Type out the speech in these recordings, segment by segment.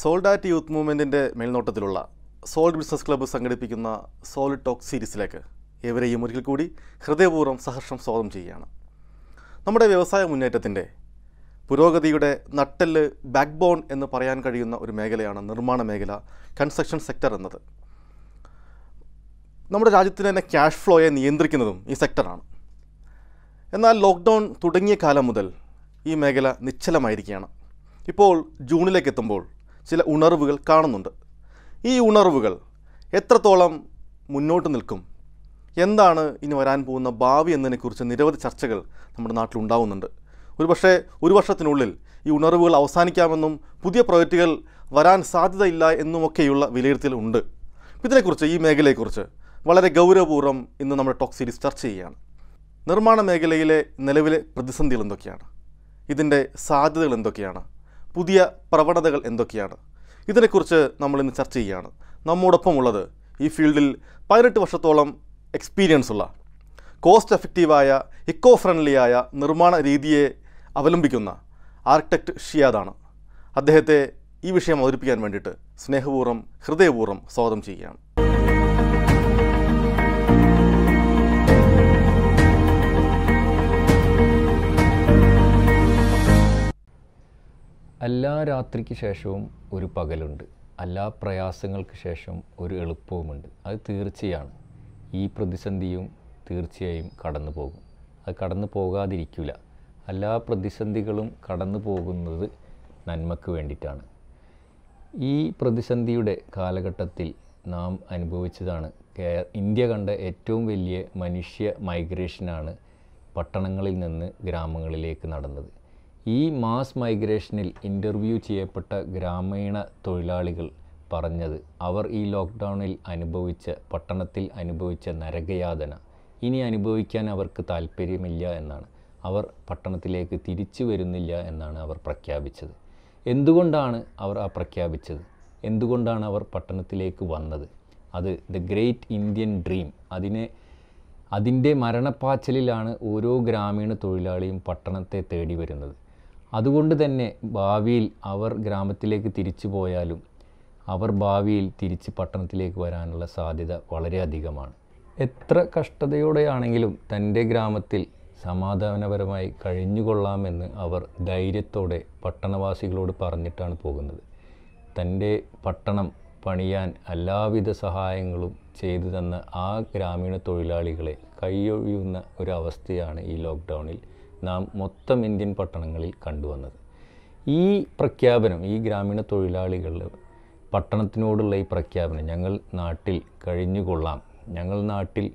Soldat youth മൂവ്മെൻറ്റിൻ്റെ മേൽനോട്ടത്തിലുള്ള sold business club സംഘടിപ്പിക്കുന്ന സോൾഡ് ടോക്ക് സീരീസിലേക്ക് ഏവരെയും ഒരിക്കൽ കൂടി ഹൃദയപൂർവ്വം സഹർഷം സ്വാഗതം ചെയ്യുകയാണ് നമ്മുടെ വ്യവസായ മുന്നേറ്റത്തിൻ്റെ പുരോഗതിയുടെ നട്ടെല്ല് ബാക്ക് ബോൺ എന്ന് പറയാൻ കഴിയുന്ന ഒരു മേഖലയാണ് നിർമ്മാണ മേഖല കൺസ്ട്രക്ഷൻ സെക്ടർ എന്നത് നമ്മുടെ രാജ്യത്തിന് തന്നെ ക്യാഷ് ഫ്ലോയെ നിയന്ത്രിക്കുന്നതും ഈ സെക്ടറാണ് എന്നാൽ ലോക്ക്ഡൗൺ തുടങ്ങിയ കാലം മുതൽ ഈ മേഖല നിശ്ചലമായിരിക്കുകയാണ് ഇപ്പോൾ ജൂണിലേക്ക് എത്തുമ്പോൾ ചില ഉണർവുകൾ കാണുന്നുണ്ട് ഈ ഉണർവുകൾ എത്രത്തോളം മുന്നോട്ട് നിൽക്കും എന്താണ് ഇനി വരാൻ പോകുന്ന ഭാവി എന്നതിനെക്കുറിച്ച് നിരവധി ചർച്ചകൾ നമ്മുടെ നാട്ടിലുണ്ടാവുന്നുണ്ട് ഒരുപക്ഷേ ഒരു വർഷത്തിനുള്ളിൽ ഈ ഉണർവുകൾ അവസാനിക്കാമെന്നും പുതിയ പ്രോജക്റ്റുകൾ വരാൻ സാധ്യതയില്ല എന്നുമൊക്കെയുള്ള വിലയിരുത്തൽ ഉണ്ട് ഇതിനെക്കുറിച്ച് ഈ മേഖലയെക്കുറിച്ച് വളരെ ഗൗരവപൂർവ്വം ഇന്ന് നമ്മുടെ ടോക്ക് സീരീസ് ചർച്ച ചെയ്യുകയാണ് നിർമ്മാണ മേഖലയിലെ നിലവിലെ പ്രതിസന്ധികൾ എന്തൊക്കെയാണ് ഇതിൻ്റെ സാധ്യതകൾ എന്തൊക്കെയാണ് പുതിയ പ്രവണതകൾ എന്തൊക്കെയാണ് ഇതിനെക്കുറിച്ച് നമ്മൾ ഇന്ന് ചർച്ച ചെയ്യുകയാണ് നമ്മോടൊപ്പം ഉള്ളത് ഈ ഫീൽഡിൽ പതിനെട്ട് വർഷത്തോളം എക്സ്പീരിയൻസ് ഉള്ള കോസ്റ്റ് എഫക്റ്റീവായ ഇക്കോ ഫ്രണ്ട്ലിയായ നിർമ്മാണ രീതിയെ അവലംബിക്കുന്ന ആർക്കിടെക്ട് ഷിയാദാണ് അദ്ദേഹത്തെ ഈ വിഷയം അവതരിപ്പിക്കാൻ വേണ്ടിയിട്ട് സ്നേഹപൂർവ്വം ഹൃദയപൂർവ്വം സ്വാഗതം ചെയ്യുകയാണ് എല്ലാ രാത്രിക്ക് ശേഷവും ഒരു പകലുണ്ട് എല്ലാ പ്രയാസങ്ങൾക്ക് ശേഷം ഒരു എളുപ്പവുമുണ്ട് അത് തീർച്ചയാണ് ഈ പ്രതിസന്ധിയും തീർച്ചയായും കടന്നു പോകും അത് കടന്നു പോകാതിരിക്കില്ല എല്ലാ പ്രതിസന്ധികളും കടന്നു പോകുന്നത് നന്മക്ക് വേണ്ടിയിട്ടാണ് ഈ പ്രതിസന്ധിയുടെ കാലഘട്ടത്തിൽ നാം അനുഭവിച്ചതാണ് ഇന്ത്യ കണ്ട ഏറ്റവും വലിയ മനുഷ്യ മൈഗ്രേഷനാണ് പട്ടണങ്ങളിൽ നിന്ന് ഗ്രാമങ്ങളിലേക്ക് നടന്നത് ഈ മാസ് മൈഗ്രേഷനിൽ ഇൻ്റർവ്യൂ ചെയ്യപ്പെട്ട ഗ്രാമീണ തൊഴിലാളികൾ പറഞ്ഞത് അവർ ഈ ലോക്ക്ഡൗണിൽ അനുഭവിച്ച പട്ടണത്തിൽ അനുഭവിച്ച നരകയാതന ഇനി അനുഭവിക്കാൻ അവർക്ക് താല്പര്യമില്ല എന്നാണ് അവർ പട്ടണത്തിലേക്ക് തിരിച്ചു വരുന്നില്ല എന്നാണ് അവർ പ്രഖ്യാപിച്ചത് എന്തുകൊണ്ടാണ് അവർ ആ പ്രഖ്യാപിച്ചത് എന്തുകൊണ്ടാണ് അവർ പട്ടണത്തിലേക്ക് വന്നത് അത് ദ ഗ്രേറ്റ് ഇന്ത്യൻ ഡ്രീം അതിനെ അതിൻ്റെ മരണപ്പാച്ചലിലാണ് ഓരോ ഗ്രാമീണ തൊഴിലാളിയും പട്ടണത്തെ തേടി വരുന്നത് അതുകൊണ്ട് തന്നെ ഭാവിയിൽ അവർ ഗ്രാമത്തിലേക്ക് തിരിച്ചു പോയാലും അവർ ഭാവിയിൽ തിരിച്ച് പട്ടണത്തിലേക്ക് വരാനുള്ള സാധ്യത വളരെയധികമാണ് അധികമാണ് എത്ര കഷ്ടതയോടെയാണെങ്കിലും തൻ്റെ ഗ്രാമത്തിൽ സമാധാനപരമായി കഴിഞ്ഞുകൊള്ളാമെന്ന് അവർ ധൈര്യത്തോടെ പട്ടണവാസികളോട് പറഞ്ഞിട്ടാണ് പോകുന്നത് തൻ്റെ പട്ടണം പണിയാൻ എല്ലാവിധ സഹായങ്ങളും ചെയ്തു തന്ന ആ ഗ്രാമീണ തൊഴിലാളികളെ കൈയൊഴിയുന്ന ഒരവസ്ഥയാണ് ഈ ലോക്ക്ഡൗണിൽ നാം മൊത്തം ഇന്ത്യൻ പട്ടണങ്ങളിൽ കണ്ടുവന്നത് ഈ പ്രഖ്യാപനം ഈ ഗ്രാമീണ തൊഴിലാളികൾ പട്ടണത്തിനോടുള്ള ഈ പ്രഖ്യാപനം ഞങ്ങൾ നാട്ടിൽ കഴിഞ്ഞുകൊള്ളാം ഞങ്ങൾ നാട്ടിൽ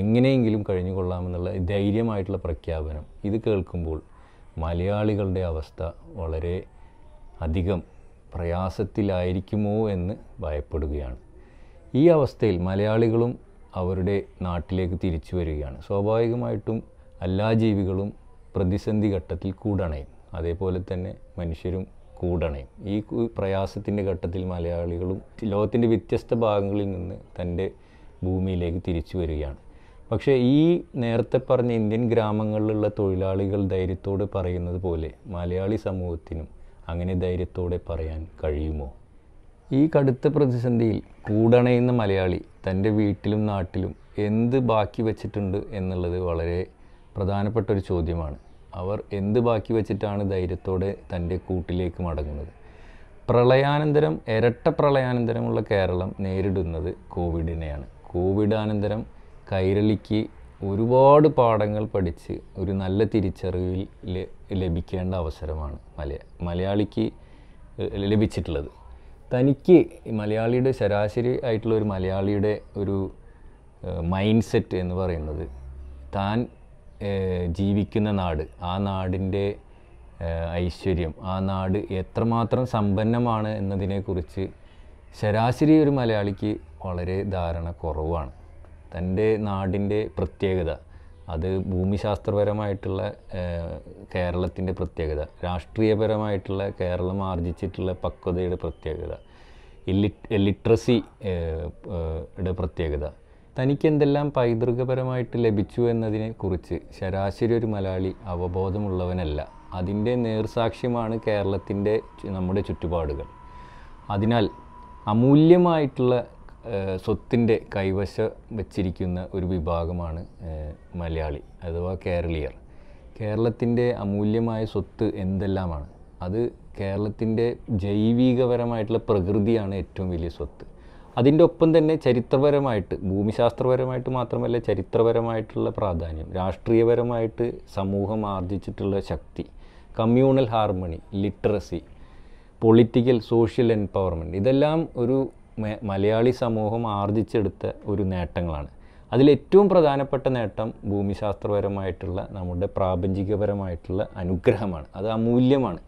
എങ്ങനെയെങ്കിലും കഴിഞ്ഞുകൊള്ളാമെന്നുള്ള ധൈര്യമായിട്ടുള്ള പ്രഖ്യാപനം ഇത് കേൾക്കുമ്പോൾ മലയാളികളുടെ അവസ്ഥ വളരെ അധികം പ്രയാസത്തിലായിരിക്കുമോ എന്ന് ഭയപ്പെടുകയാണ് ഈ അവസ്ഥയിൽ മലയാളികളും അവരുടെ നാട്ടിലേക്ക് തിരിച്ചു വരികയാണ് സ്വാഭാവികമായിട്ടും എല്ലാ ജീവികളും പ്രതിസന്ധി ഘട്ടത്തിൽ കൂടണയും അതേപോലെ തന്നെ മനുഷ്യരും കൂടണയും ഈ പ്രയാസത്തിൻ്റെ ഘട്ടത്തിൽ മലയാളികളും ലോകത്തിൻ്റെ വ്യത്യസ്ത ഭാഗങ്ങളിൽ നിന്ന് തൻ്റെ ഭൂമിയിലേക്ക് തിരിച്ചു വരികയാണ് പക്ഷേ ഈ നേരത്തെ പറഞ്ഞ ഇന്ത്യൻ ഗ്രാമങ്ങളിലുള്ള തൊഴിലാളികൾ ധൈര്യത്തോടെ പറയുന്നത് പോലെ മലയാളി സമൂഹത്തിനും അങ്ങനെ ധൈര്യത്തോടെ പറയാൻ കഴിയുമോ ഈ കടുത്ത പ്രതിസന്ധിയിൽ കൂടണയുന്ന മലയാളി തൻ്റെ വീട്ടിലും നാട്ടിലും എന്ത് ബാക്കി വച്ചിട്ടുണ്ട് എന്നുള്ളത് വളരെ പ്രധാനപ്പെട്ട ഒരു ചോദ്യമാണ് അവർ എന്ത് ബാക്കി വച്ചിട്ടാണ് ധൈര്യത്തോടെ തൻ്റെ കൂട്ടിലേക്ക് മടങ്ങുന്നത് പ്രളയാനന്തരം ഇരട്ട പ്രളയാനന്തരമുള്ള കേരളം നേരിടുന്നത് കോവിഡിനെയാണ് കോവിഡാനന്തരം കൈരളിക്ക് ഒരുപാട് പാഠങ്ങൾ പഠിച്ച് ഒരു നല്ല തിരിച്ചറിവിൽ ലഭിക്കേണ്ട അവസരമാണ് മലയ മലയാളിക്ക് ലഭിച്ചിട്ടുള്ളത് തനിക്ക് മലയാളിയുടെ ശരാശരി ആയിട്ടുള്ള ഒരു മലയാളിയുടെ ഒരു മൈൻഡ് സെറ്റ് എന്ന് പറയുന്നത് താൻ ജീവിക്കുന്ന നാട് ആ നാടിൻ്റെ ഐശ്വര്യം ആ നാട് എത്രമാത്രം സമ്പന്നമാണ് എന്നതിനെക്കുറിച്ച് ശരാശരി ഒരു മലയാളിക്ക് വളരെ ധാരണ കുറവാണ് തൻ്റെ നാടിൻ്റെ പ്രത്യേകത അത് ഭൂമിശാസ്ത്രപരമായിട്ടുള്ള കേരളത്തിൻ്റെ പ്രത്യേകത രാഷ്ട്രീയപരമായിട്ടുള്ള കേരളം ആർജിച്ചിട്ടുള്ള പക്വതയുടെ പ്രത്യേകത ലിറ്ററസി ലിറ്ററസിയുടെ പ്രത്യേകത തനിക്ക് എന്തെല്ലാം പൈതൃകപരമായിട്ട് ലഭിച്ചു എന്നതിനെക്കുറിച്ച് ശരാശരി ഒരു മലയാളി അവബോധമുള്ളവനല്ല അതിൻ്റെ നേർസാക്ഷ്യമാണ് കേരളത്തിൻ്റെ നമ്മുടെ ചുറ്റുപാടുകൾ അതിനാൽ അമൂല്യമായിട്ടുള്ള സ്വത്തിൻ്റെ കൈവശം വച്ചിരിക്കുന്ന ഒരു വിഭാഗമാണ് മലയാളി അഥവാ കേരളീയർ കേരളത്തിൻ്റെ അമൂല്യമായ സ്വത്ത് എന്തെല്ലാമാണ് അത് കേരളത്തിൻ്റെ ജൈവികപരമായിട്ടുള്ള പ്രകൃതിയാണ് ഏറ്റവും വലിയ സ്വത്ത് അതിൻ്റെ ഒപ്പം തന്നെ ചരിത്രപരമായിട്ട് ഭൂമിശാസ്ത്രപരമായിട്ട് മാത്രമല്ല ചരിത്രപരമായിട്ടുള്ള പ്രാധാന്യം രാഷ്ട്രീയപരമായിട്ട് സമൂഹം ആർജിച്ചിട്ടുള്ള ശക്തി communal harmony literacy political social empowerment ഇതെല്ലാം ഒരു മലയാളി സമൂഹം ആർജിച്ചെടുത്ത ഒരു നേട്ടങ്ങളാണ് അതിലേറ്റവും പ്രധാനപ്പെട്ട നേട്ടം ഭൂമിശാസ്ത്രപരമായിട്ടുള്ള നമ്മുടെ പ്രാപഞ്ചികപരമായിട്ടുള്ള അനുഗ്രഹമാണ് അത് അമൂല്യമാണ്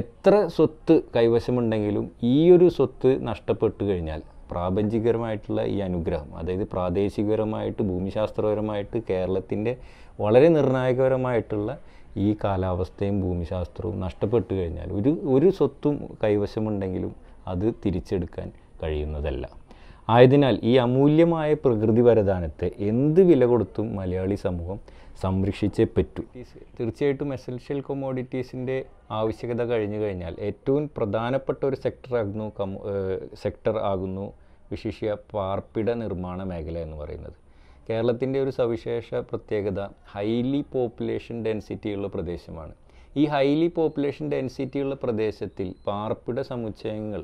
എത്ര സ്വത്ത് കൈവശമുണ്ടെങ്കിലും ഈ ഒരു സ്വത്ത് നഷ്ടപ്പെട്ടു കഴിഞ്ഞാൽ പ്രാപഞ്ചികരമായിട്ടുള്ള ഈ അനുഗ്രഹം അതായത് പ്രാദേശികപരമായിട്ട് ഭൂമിശാസ്ത്രപരമായിട്ട് കേരളത്തിൻ്റെ വളരെ നിർണായകപരമായിട്ടുള്ള ഈ കാലാവസ്ഥയും ഭൂമിശാസ്ത്രവും നഷ്ടപ്പെട്ടു കഴിഞ്ഞാൽ ഒരു ഒരു സ്വത്തും കൈവശമുണ്ടെങ്കിലും അത് തിരിച്ചെടുക്കാൻ കഴിയുന്നതല്ല ആയതിനാൽ ഈ അമൂല്യമായ പ്രകൃതി വരദാനത്തെ എന്ത് വില കൊടുത്തും മലയാളി സമൂഹം സംരക്ഷിച്ചേ പറ്റൂ തീർച്ചയായിട്ടും എസൻഷ്യൽ കൊമോഡിറ്റീസിൻ്റെ ആവശ്യകത കഴിഞ്ഞു കഴിഞ്ഞാൽ ഏറ്റവും പ്രധാനപ്പെട്ട ഒരു സെക്ടർ ആകുന്നു സെക്ടർ ആകുന്നു വിശിഷ്യ പാർപ്പിട നിർമ്മാണ മേഖല എന്ന് പറയുന്നത് കേരളത്തിൻ്റെ ഒരു സവിശേഷ പ്രത്യേകത ഹൈലി പോപ്പുലേഷൻ ഡെൻസിറ്റിയുള്ള പ്രദേശമാണ് ഈ ഹൈലി പോപ്പുലേഷൻ ഡെൻസിറ്റിയുള്ള പ്രദേശത്തിൽ പാർപ്പിട സമുച്ചയങ്ങൾ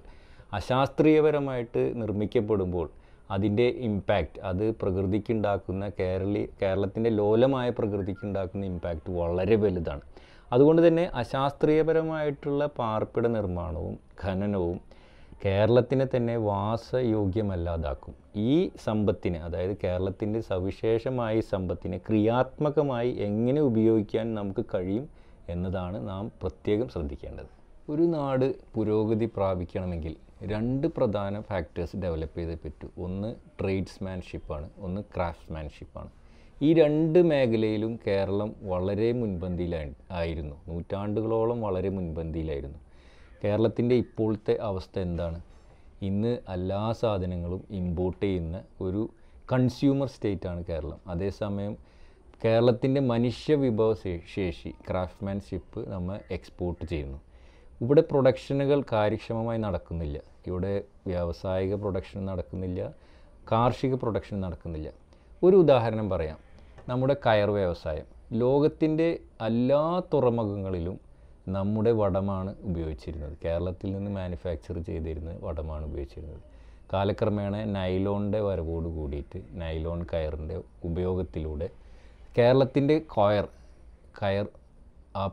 അശാസ്ത്രീയപരമായിട്ട് നിർമ്മിക്കപ്പെടുമ്പോൾ അതിൻ്റെ ഇമ്പാക്റ്റ് അത് പ്രകൃതിക്കുണ്ടാക്കുന്ന കേരളീ കേരളത്തിൻ്റെ ലോലമായ പ്രകൃതിക്കുണ്ടാക്കുന്ന ഇമ്പാക്റ്റ് വളരെ വലുതാണ് അതുകൊണ്ട് തന്നെ അശാസ്ത്രീയപരമായിട്ടുള്ള പാർപ്പിട നിർമ്മാണവും ഖനനവും കേരളത്തിനെ തന്നെ വാസയോഗ്യമല്ലാതാക്കും ഈ സമ്പത്തിനെ അതായത് കേരളത്തിൻ്റെ സവിശേഷമായ സമ്പത്തിനെ ക്രിയാത്മകമായി എങ്ങനെ ഉപയോഗിക്കാൻ നമുക്ക് കഴിയും എന്നതാണ് നാം പ്രത്യേകം ശ്രദ്ധിക്കേണ്ടത് ഒരു നാട് പുരോഗതി പ്രാപിക്കണമെങ്കിൽ രണ്ട് പ്രധാന ഫാക്ടേഴ്സ് ഡെവലപ്പ് ചെയ്തേ പറ്റൂ ഒന്ന് ട്രേഡ്സ്മാൻഷിപ്പാണ് ഒന്ന് ക്രാഫ്റ്റ്സ്മാൻഷിപ്പാണ് ഈ രണ്ട് മേഖലയിലും കേരളം വളരെ മുൻപന്തിയിലായിരുന്നു നൂറ്റാണ്ടുകളോളം വളരെ മുൻപന്തിയിലായിരുന്നു കേരളത്തിൻ്റെ ഇപ്പോഴത്തെ അവസ്ഥ എന്താണ് ഇന്ന് എല്ലാ സാധനങ്ങളും ഇമ്പോർട്ട് ചെയ്യുന്ന ഒരു കൺസ്യൂമർ സ്റ്റേറ്റാണ് കേരളം അതേസമയം കേരളത്തിൻ്റെ മനുഷ്യ വിഭവ ശേഷി ക്രാഫ്റ്റ്മാൻഷിപ്പ് നമ്മൾ എക്സ്പോർട്ട് ചെയ്യുന്നു ഇവിടെ പ്രൊഡക്ഷനുകൾ കാര്യക്ഷമമായി നടക്കുന്നില്ല ഇവിടെ വ്യാവസായിക പ്രൊഡക്ഷൻ നടക്കുന്നില്ല കാർഷിക പ്രൊഡക്ഷൻ നടക്കുന്നില്ല ഒരു ഉദാഹരണം പറയാം നമ്മുടെ കയർ വ്യവസായം ലോകത്തിൻ്റെ എല്ലാ തുറമുഖങ്ങളിലും നമ്മുടെ വടമാണ് ഉപയോഗിച്ചിരുന്നത് കേരളത്തിൽ നിന്ന് മാനുഫാക്ചർ ചെയ്തിരുന്ന വടമാണ് ഉപയോഗിച്ചിരുന്നത് കാലക്രമേണ നൈലോണിൻ്റെ വരവോട് കൂടിയിട്ട് നൈലോൺ കയറിൻ്റെ ഉപയോഗത്തിലൂടെ കേരളത്തിൻ്റെ കോയർ കയർ ആ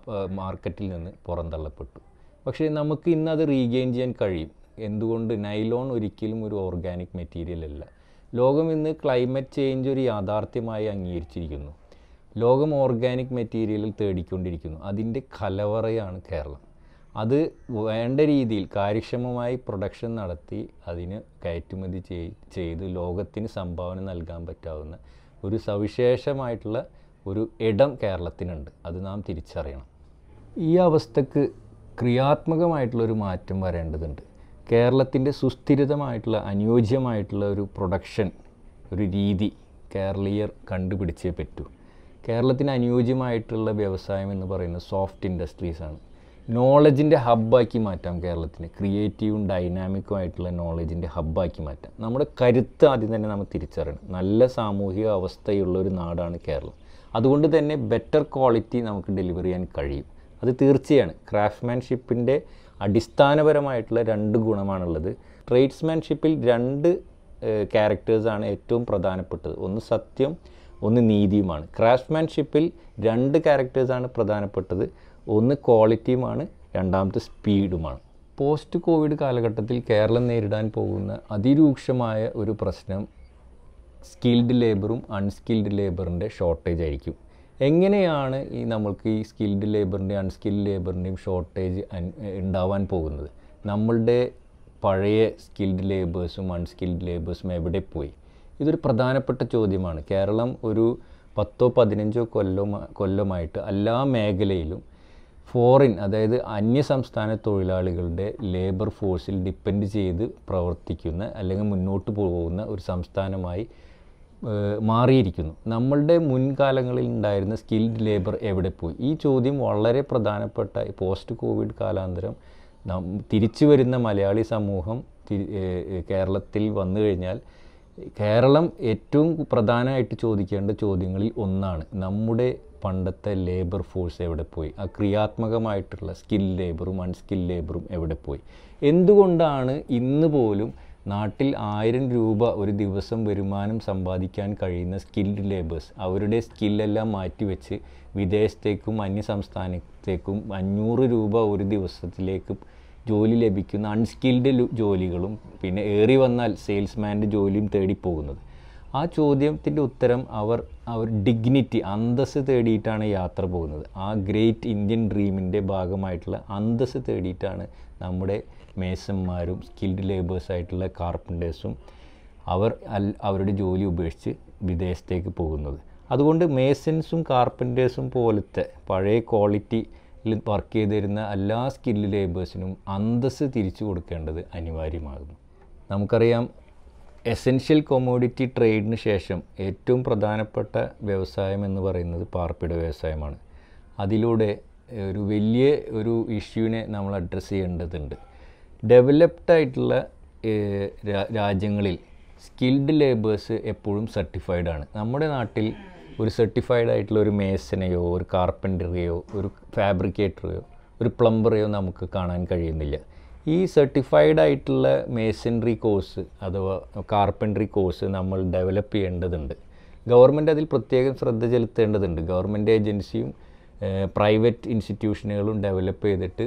മാർക്കറ്റിൽ നിന്ന് പുറന്തള്ളപ്പെട്ടു പക്ഷേ നമുക്ക് ഇന്നത് റീഗെയിൻ ചെയ്യാൻ കഴിയും എന്തുകൊണ്ട് നൈലോൺ ഒരിക്കലും ഒരു ഓർഗാനിക് മെറ്റീരിയൽ അല്ല ലോകം ഇന്ന് ക്ലൈമറ്റ് ചേഞ്ച് ഒരു യാഥാർത്ഥ്യമായി അംഗീകരിച്ചിരിക്കുന്നു ലോകം ഓർഗാനിക് മെറ്റീരിയലിൽ തേടിക്കൊണ്ടിരിക്കുന്നു അതിൻ്റെ കലവറയാണ് കേരളം അത് വേണ്ട രീതിയിൽ കാര്യക്ഷമമായി പ്രൊഡക്ഷൻ നടത്തി അതിന് കയറ്റുമതി ചെയ്ത് ലോകത്തിന് സംഭാവന നൽകാൻ പറ്റാവുന്ന ഒരു സവിശേഷമായിട്ടുള്ള ഒരു ഇടം കേരളത്തിനുണ്ട് അത് നാം തിരിച്ചറിയണം ഈ അവസ്ഥക്ക് ക്രിയാത്മകമായിട്ടുള്ളൊരു മാറ്റം വരേണ്ടതുണ്ട് കേരളത്തിൻ്റെ സുസ്ഥിരതമായിട്ടുള്ള അനുയോജ്യമായിട്ടുള്ള ഒരു പ്രൊഡക്ഷൻ ഒരു രീതി കേരളീയർ കണ്ടുപിടിച്ചേ പറ്റൂ കേരളത്തിന് അനുയോജ്യമായിട്ടുള്ള വ്യവസായം എന്ന് പറയുന്നത് സോഫ്റ്റ് ഇൻഡസ്ട്രീസാണ് നോളജിൻ്റെ ഹബ്ബാക്കി മാറ്റാം കേരളത്തിന് ക്രിയേറ്റീവും ഡൈനാമിക്കും ആയിട്ടുള്ള നോളജിൻ്റെ ഹബ്ബാക്കി മാറ്റാം നമ്മുടെ കരുത്ത് ആദ്യം തന്നെ നമ്മൾ തിരിച്ചറിയണം നല്ല സാമൂഹിക അവസ്ഥയുള്ള ഒരു നാടാണ് കേരളം അതുകൊണ്ട് തന്നെ ബെറ്റർ ക്വാളിറ്റി നമുക്ക് ഡെലിവർ ചെയ്യാൻ കഴിയും അത് തീർച്ചയാണ് ക്രാഫ്റ്റ്മാൻഷിപ്പിൻ്റെ അടിസ്ഥാനപരമായിട്ടുള്ള രണ്ട് ഗുണമാണുള്ളത് ട്രേഡ്സ്മാൻഷിപ്പിൽ രണ്ട് ക്യാരക്ടേഴ്സാണ് ഏറ്റവും പ്രധാനപ്പെട്ടത് ഒന്ന് സത്യം ഒന്ന് നീതിയുമാണ് ക്രാഫ്റ്റ്മാൻഷിപ്പിൽ രണ്ട് ക്യാരക്ടേഴ്സാണ് പ്രധാനപ്പെട്ടത് ഒന്ന് ക്വാളിറ്റിയുമാണ് രണ്ടാമത്തെ സ്പീഡുമാണ് പോസ്റ്റ് കോവിഡ് കാലഘട്ടത്തിൽ കേരളം നേരിടാൻ പോകുന്ന അതിരൂക്ഷമായ ഒരു പ്രശ്നം സ്കിൽഡ് ലേബറും അൺസ്കിൽഡ് ലേബറിൻ്റെ ഷോർട്ടേജ് ആയിരിക്കും എങ്ങനെയാണ് ഈ നമ്മൾക്ക് ഈ സ്കിൽഡ് ലേബറിൻ്റെയും അൺസ്കിൽഡ് ലേബറിൻ്റെയും ഷോർട്ടേജ് ഉണ്ടാവാൻ പോകുന്നത് നമ്മളുടെ പഴയ സ്കിൽഡ് ലേബേഴ്സും അൺസ്കിൽഡ് ലേബേഴ്സും എവിടെ പോയി ഇതൊരു പ്രധാനപ്പെട്ട ചോദ്യമാണ് കേരളം ഒരു പത്തോ പതിനഞ്ചോ കൊല്ലോ കൊല്ലമായിട്ട് എല്ലാ മേഖലയിലും ഫോറിൻ അതായത് അന്യ സംസ്ഥാന തൊഴിലാളികളുടെ ലേബർ ഫോഴ്സിൽ ഡിപ്പെൻഡ് ചെയ്ത് പ്രവർത്തിക്കുന്ന അല്ലെങ്കിൽ മുന്നോട്ട് പോകുന്ന ഒരു സംസ്ഥാനമായി മാറിയിരിക്കുന്നു നമ്മളുടെ മുൻകാലങ്ങളിൽ ഉണ്ടായിരുന്ന സ്കിൽഡ് ലേബർ എവിടെ പോയി ഈ ചോദ്യം വളരെ പ്രധാനപ്പെട്ട പോസ്റ്റ് കോവിഡ് കാലാന്തരം തിരിച്ചു വരുന്ന മലയാളി സമൂഹം കേരളത്തിൽ വന്നു കഴിഞ്ഞാൽ കേരളം ഏറ്റവും പ്രധാനമായിട്ട് ചോദിക്കേണ്ട ചോദ്യങ്ങളിൽ ഒന്നാണ് നമ്മുടെ പണ്ടത്തെ ലേബർ ഫോഴ്സ് എവിടെ പോയി ആ ക്രിയാത്മകമായിട്ടുള്ള സ്കിൽ ലേബറും അൺസ്കിൽ ലേബറും എവിടെ പോയി എന്തുകൊണ്ടാണ് ഇന്ന് പോലും നാട്ടിൽ ആയിരം രൂപ ഒരു ദിവസം വരുമാനം സമ്പാദിക്കാൻ കഴിയുന്ന സ്കിൽഡ് ലേബേഴ്സ് അവരുടെ സ്കില്ലെല്ലാം മാറ്റിവെച്ച് വിദേശത്തേക്കും അന്യ സംസ്ഥാനത്തേക്കും അഞ്ഞൂറ് രൂപ ഒരു ദിവസത്തിലേക്ക് ജോലി ലഭിക്കുന്ന അൺസ്കിൽഡ് ജോലികളും പിന്നെ ഏറി വന്നാൽ സെയിൽസ്മാൻ്റെ ജോലിയും തേടി ആ ചോദ്യത്തിൻ്റെ ഉത്തരം അവർ അവർ ഡിഗ്നിറ്റി അന്തസ് തേടിയിട്ടാണ് യാത്ര പോകുന്നത് ആ ഗ്രേറ്റ് ഇന്ത്യൻ ഡ്രീമിൻ്റെ ഭാഗമായിട്ടുള്ള അന്തസ് തേടിയിട്ടാണ് നമ്മുടെ മേസന്മാരും സ്കിൽഡ് ലേബേഴ്സായിട്ടുള്ള കാർപ്പൻറ്റേഴ്സും അവർ അവരുടെ ജോലി ഉപേക്ഷിച്ച് വിദേശത്തേക്ക് പോകുന്നത് അതുകൊണ്ട് മേസൻസും കാർപ്പൻറ്റേഴ്സും പോലത്തെ പഴയ ക്വാളിറ്റി വർക്ക് ചെയ്ത് തരുന്ന എല്ലാ സ്കില്ല് ലേബേഴ്സിനും അന്തസ്സ് തിരിച്ചു കൊടുക്കേണ്ടത് അനിവാര്യമാകുന്നു നമുക്കറിയാം എസെൻഷ്യൽ കൊമോഡിറ്റി ട്രേഡിന് ശേഷം ഏറ്റവും പ്രധാനപ്പെട്ട വ്യവസായം എന്ന് പറയുന്നത് പാർപ്പിട വ്യവസായമാണ് അതിലൂടെ ഒരു വലിയ ഒരു ഇഷ്യൂവിനെ നമ്മൾ അഡ്രസ്സ് ചെയ്യേണ്ടതുണ്ട് ഡെവലപ്ഡ് ആയിട്ടുള്ള രാജ്യങ്ങളിൽ സ്കിൽഡ് ലേബേഴ്സ് എപ്പോഴും സർട്ടിഫൈഡ് ആണ് നമ്മുടെ നാട്ടിൽ ഒരു സർട്ടിഫൈഡ് ആയിട്ടുള്ള ഒരു മേസനെയോ ഒരു കാർപ്പൻ്ററിയോ ഒരു ഫാബ്രിക്കേറ്ററെയോ ഒരു പ്ലംബറെയോ നമുക്ക് കാണാൻ കഴിയുന്നില്ല ഈ സർട്ടിഫൈഡ് ആയിട്ടുള്ള മേസൻറി കോഴ്സ് അഥവാ കാർപ്പൻട്രി കോഴ്സ് നമ്മൾ ഡെവലപ്പ് ചെയ്യേണ്ടതുണ്ട് ഗവൺമെൻറ് അതിൽ പ്രത്യേകം ശ്രദ്ധ ചെലുത്തേണ്ടതുണ്ട് ഗവൺമെൻറ് ഏജൻസിയും പ്രൈവറ്റ് ഇൻസ്റ്റിറ്റ്യൂഷനുകളും ഡെവലപ്പ് ചെയ്തിട്ട്